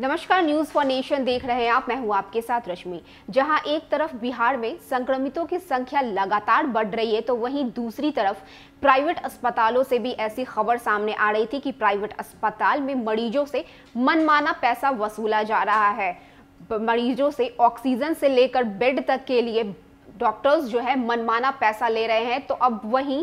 नमस्कार news for nation देख रहे हैं आप मैं हूं आपके साथ रश्मि जहां एक तरफ बिहार में संक्रमितों की संख्या लगातार बढ़ रही है तो वहीं दूसरी तरफ प्राइवेट अस्पतालों से भी ऐसी खबर सामने आ रही थी कि प्राइवेट अस्पताल में मरीजों से मनमाना पैसा वसूला जा रहा है मरीजों से ऑक्सीजन से लेकर बेड तक के लिए डॉक्टर्स जो है मनमाना पैसा ले रहे हैं तो अब वहीं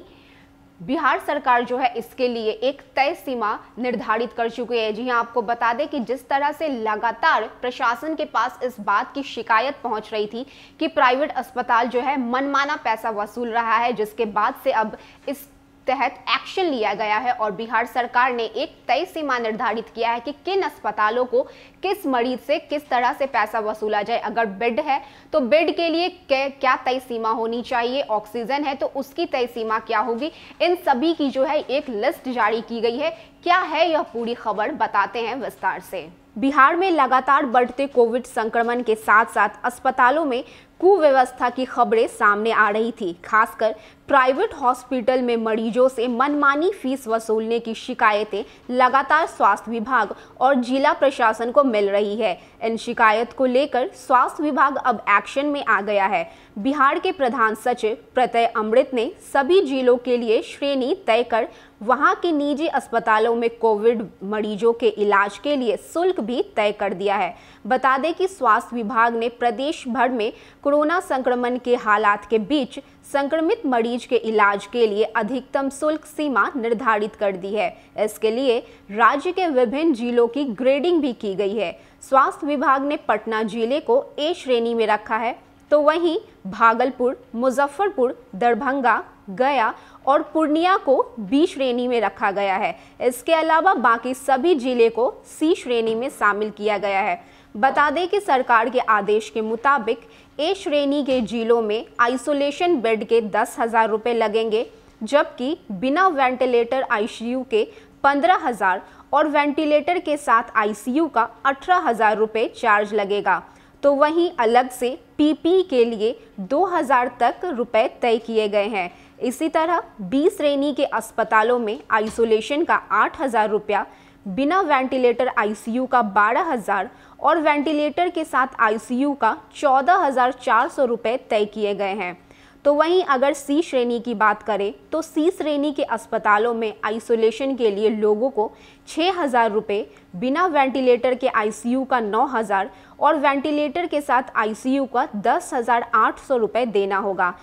बिहार सरकार जो है इसके लिए एक तय सीमा निर्धारित कर चुकी है जी हाँ आपको बता दें कि जिस तरह से लगातार प्रशासन के पास इस बात की शिकायत पहुंच रही थी कि प्राइवेट अस्पताल जो है मनमाना पैसा वसूल रहा है जिसके बाद से अब इस तहत एक्शन लिया गया है और बिहार सरकार ने एक तय सीमा निर्धारित किया है कि किन अस्पतालों को किस मरीज से किस तरह से पैसा वसूला जाए अगर बेड है तो बेड के लिए क्या तय सीमा होनी चाहिए ऑक्सीजन है तो उसकी तय सीमा क्या होगी इन सभी की जो है एक लिस्ट जारी की गई है क्या है यह पूरी खबर बताते हैं विस्तार से बिहार में लगातार बढ़ते कोविड संक्रमण के साथ साथ अस्पतालों में कुव्यवस्था की खबरें सामने आ रही थी खासकर प्राइवेट हॉस्पिटल में मरीजों से मनमानी फीस वसूलने की शिकायतें लगातार स्वास्थ्य विभाग और जिला प्रशासन को मिल रही है इन शिकायत को लेकर स्वास्थ्य विभाग अब एक्शन में आ गया है बिहार के प्रधान सचिव प्रत्यय अमृत ने सभी जिलों के लिए श्रेणी तय कर वहां के निजी अस्पतालों में कोविड मरीजों के इलाज के लिए शुल्क भी तय कर दिया है बता दें कि स्वास्थ्य विभाग ने प्रदेश भर में कोरोना संक्रमण के हालात के बीच संक्रमित मरीज के इलाज के लिए अधिकतम शुल्क सीमा निर्धारित कर दी है इसके लिए राज्य के विभिन्न जिलों की ग्रेडिंग भी की गई है स्वास्थ्य विभाग ने पटना जिले को ए श्रेणी में रखा है तो वहीं भागलपुर मुजफ्फरपुर दरभंगा गया और पूर्णिया को बी श्रेणी में रखा गया है इसके अलावा बाकी सभी जिले को सी श्रेणी में शामिल किया गया है बता दें कि सरकार के आदेश के मुताबिक ए श्रेणी के जिलों में आइसोलेशन बेड के दस हज़ार रुपये लगेंगे जबकि बिना वेंटिलेटर आईसीयू के पंद्रह हज़ार और वेंटिलेटर के साथ आईसीयू का अठारह हज़ार रुपये चार्ज लगेगा तो वहीं अलग से पीपी के लिए 2000 तक रुपए तय किए गए हैं इसी तरह बी श्रेणी के अस्पतालों में आइसोलेशन का आठ हज़ार रुपया बिना वेंटिलेटर आईसीयू का 12,000 और वेंटिलेटर के साथ आईसीयू का 14,400 रुपए तय किए गए हैं तो वहीं अगर सी श्रेणी की बात करें तो सी श्रेणी के अस्पतालों में आइसोलेशन के लिए लोगों को छः हज़ार रुपये बिना वेंटिलेटर के आईसीयू का नौ हज़ार और वेंटिलेटर के साथ आईसीयू का दस हज़ार आठ सौ रुपये देना होगा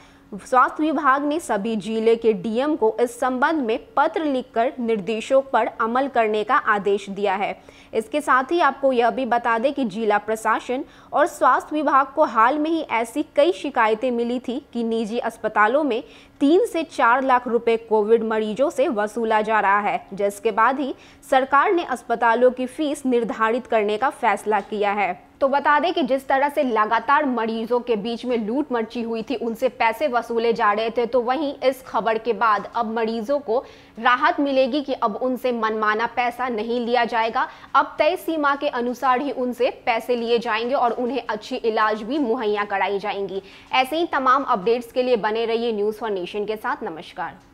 स्वास्थ्य विभाग ने सभी जिले के डीएम को इस संबंध में पत्र लिखकर निर्देशों पर अमल करने का आदेश दिया है इसके साथ ही आपको यह भी बता दें कि जिला प्रशासन और स्वास्थ्य विभाग को हाल में ही ऐसी कई शिकायतें मिली थी कि निजी अस्पतालों में तीन से चार लाख रुपए कोविड मरीजों से वसूला जा रहा है जिसके बाद ही सरकार ने अस्पतालों की फीस निर्धारित करने का फैसला किया है तो बता दें कि जिस तरह से लगातार मरीजों के बीच में लूट मची हुई थी उनसे पैसे वसूले जा रहे थे तो वहीं इस खबर के बाद अब मरीजों को राहत मिलेगी कि अब उनसे मनमाना पैसा नहीं लिया जाएगा अब तय सीमा के अनुसार ही उनसे पैसे लिए जाएंगे और उन्हें अच्छी इलाज भी मुहैया कराई जाएंगी ऐसे ही तमाम अपडेट्स के लिए बने रहिए न्यूज़ फॉर नेशन के साथ नमस्कार